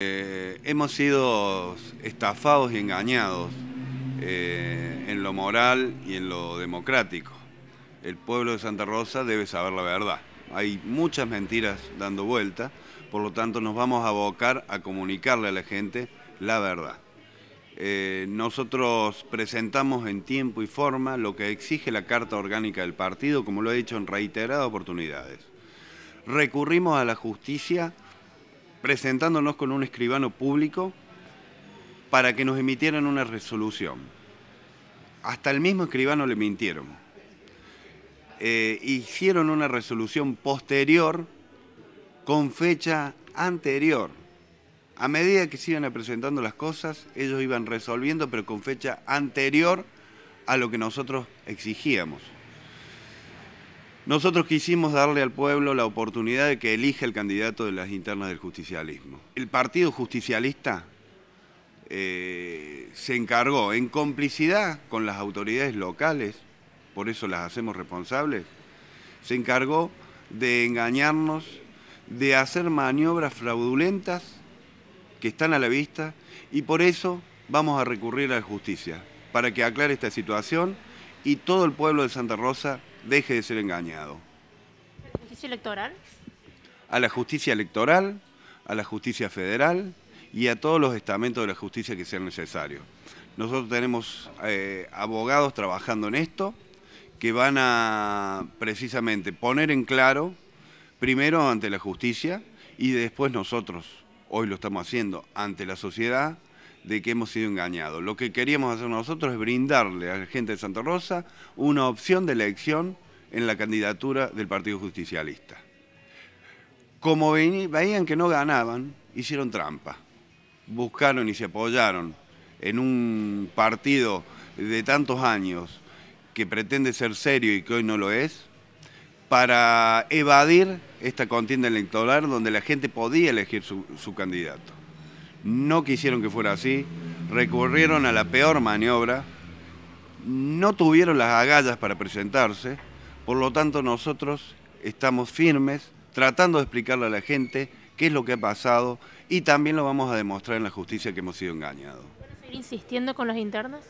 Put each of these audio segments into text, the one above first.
Eh, hemos sido estafados y engañados eh, en lo moral y en lo democrático. El pueblo de Santa Rosa debe saber la verdad. Hay muchas mentiras dando vuelta, por lo tanto nos vamos a abocar a comunicarle a la gente la verdad. Eh, nosotros presentamos en tiempo y forma lo que exige la Carta Orgánica del Partido, como lo he dicho en reiteradas oportunidades. Recurrimos a la justicia presentándonos con un escribano público para que nos emitieran una resolución. Hasta el mismo escribano le mintieron. Eh, hicieron una resolución posterior con fecha anterior. A medida que se iban presentando las cosas, ellos iban resolviendo, pero con fecha anterior a lo que nosotros exigíamos. Nosotros quisimos darle al pueblo la oportunidad de que elija el candidato de las internas del justicialismo. El partido justicialista eh, se encargó, en complicidad con las autoridades locales, por eso las hacemos responsables, se encargó de engañarnos, de hacer maniobras fraudulentas que están a la vista y por eso vamos a recurrir a la justicia para que aclare esta situación y todo el pueblo de Santa Rosa deje de ser engañado. ¿A la justicia electoral? A la justicia electoral, a la justicia federal y a todos los estamentos de la justicia que sean necesarios. Nosotros tenemos eh, abogados trabajando en esto que van a precisamente poner en claro, primero ante la justicia y después nosotros, hoy lo estamos haciendo, ante la sociedad, de que hemos sido engañados. Lo que queríamos hacer nosotros es brindarle a la gente de Santa Rosa una opción de elección en la candidatura del Partido Justicialista. Como veían que no ganaban, hicieron trampa. Buscaron y se apoyaron en un partido de tantos años que pretende ser serio y que hoy no lo es, para evadir esta contienda electoral donde la gente podía elegir su, su candidato no quisieron que fuera así, recurrieron a la peor maniobra, no tuvieron las agallas para presentarse, por lo tanto nosotros estamos firmes tratando de explicarle a la gente qué es lo que ha pasado y también lo vamos a demostrar en la justicia que hemos sido engañados. ¿Van a seguir insistiendo con las internas?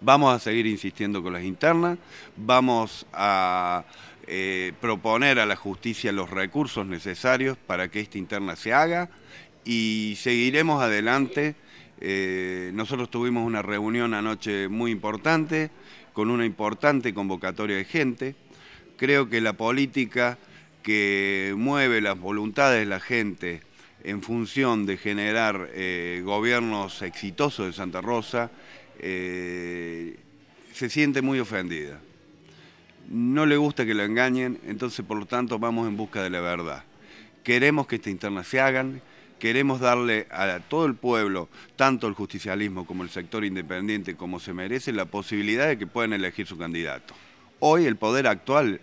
Vamos a seguir insistiendo con las internas, vamos a eh, proponer a la justicia los recursos necesarios para que esta interna se haga y seguiremos adelante. Eh, nosotros tuvimos una reunión anoche muy importante, con una importante convocatoria de gente. Creo que la política que mueve las voluntades de la gente en función de generar eh, gobiernos exitosos de Santa Rosa, eh, se siente muy ofendida. No le gusta que la engañen, entonces por lo tanto vamos en busca de la verdad. Queremos que esta interna se hagan, queremos darle a todo el pueblo, tanto el justicialismo como el sector independiente, como se merece, la posibilidad de que puedan elegir su candidato. Hoy el poder actual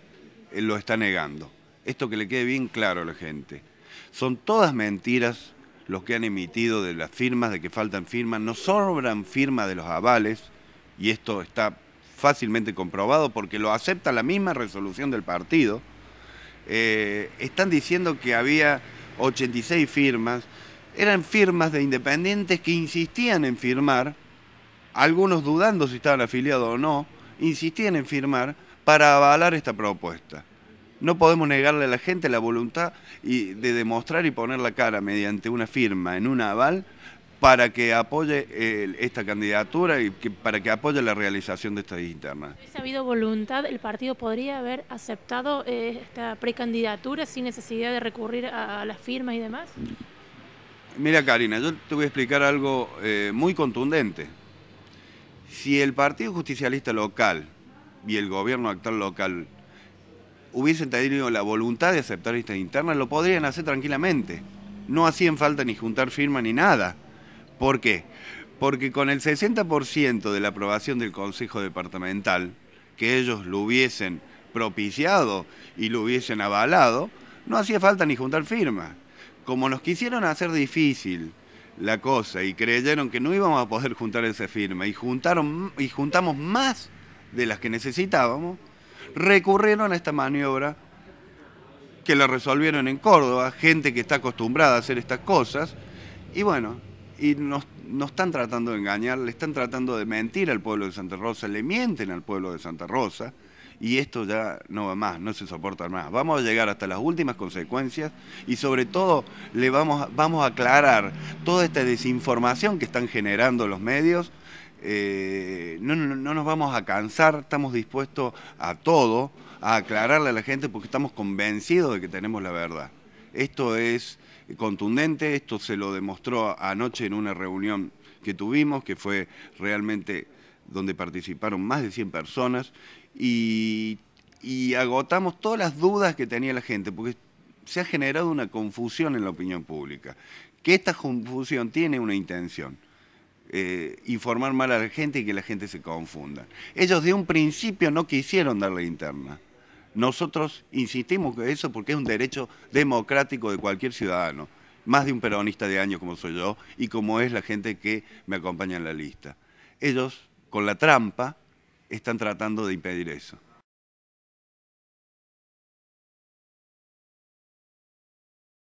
eh, lo está negando. Esto que le quede bien claro a la gente. Son todas mentiras los que han emitido de las firmas, de que faltan firmas, no sobran firmas de los avales, y esto está fácilmente comprobado porque lo acepta la misma resolución del partido, eh, están diciendo que había 86 firmas, eran firmas de independientes que insistían en firmar, algunos dudando si estaban afiliados o no, insistían en firmar para avalar esta propuesta. No podemos negarle a la gente la voluntad de demostrar y poner la cara mediante una firma en un aval para que apoye esta candidatura y para que apoye la realización de esta internas. Si ha habido voluntad, el partido podría haber aceptado eh, esta precandidatura sin necesidad de recurrir a, las firmas y demás. Mira, Karina, yo te voy a explicar algo eh, muy contundente. Si el Partido Justicialista Local y el gobierno actual local hubiesen tenido la voluntad de aceptar esta interna, lo podrían hacer tranquilamente. No hacían falta ni juntar firmas ni nada. ¿Por qué? Porque con el 60% de la aprobación del Consejo Departamental, que ellos lo hubiesen propiciado y lo hubiesen avalado, no hacía falta ni juntar firmas. Como nos quisieron hacer difícil la cosa y creyeron que no íbamos a poder juntar esa firma y, juntaron, y juntamos más de las que necesitábamos, recurrieron a esta maniobra que la resolvieron en Córdoba, gente que está acostumbrada a hacer estas cosas, y bueno, y nos, están tratando de engañar, le están tratando de mentir al pueblo de Santa Rosa, le mienten al pueblo de Santa Rosa y esto ya no va más, no se soporta más. Vamos a llegar hasta las últimas consecuencias y sobre todo le vamos, vamos a aclarar toda esta desinformación que están generando los medios. Eh, no nos vamos a cansar, estamos dispuestos a todo, a aclararle a la gente porque estamos convencidos de que tenemos la verdad. Esto es contundente, esto se lo demostró anoche en una reunión que tuvimos, que fue realmente donde participaron más de 100 personas y, agotamos todas las dudas que tenía la gente, porque se ha generado una confusión en la opinión pública, que esta confusión tiene una intención. Eh, informar mal a la gente y que la gente se confunda. Ellos de un principio no quisieron darle interna. Nosotros insistimos en eso porque es un derecho democrático de cualquier ciudadano, más de un peronista de años como soy yo y como es la gente que me acompaña en la lista. Ellos, con la trampa, están tratando de impedir eso.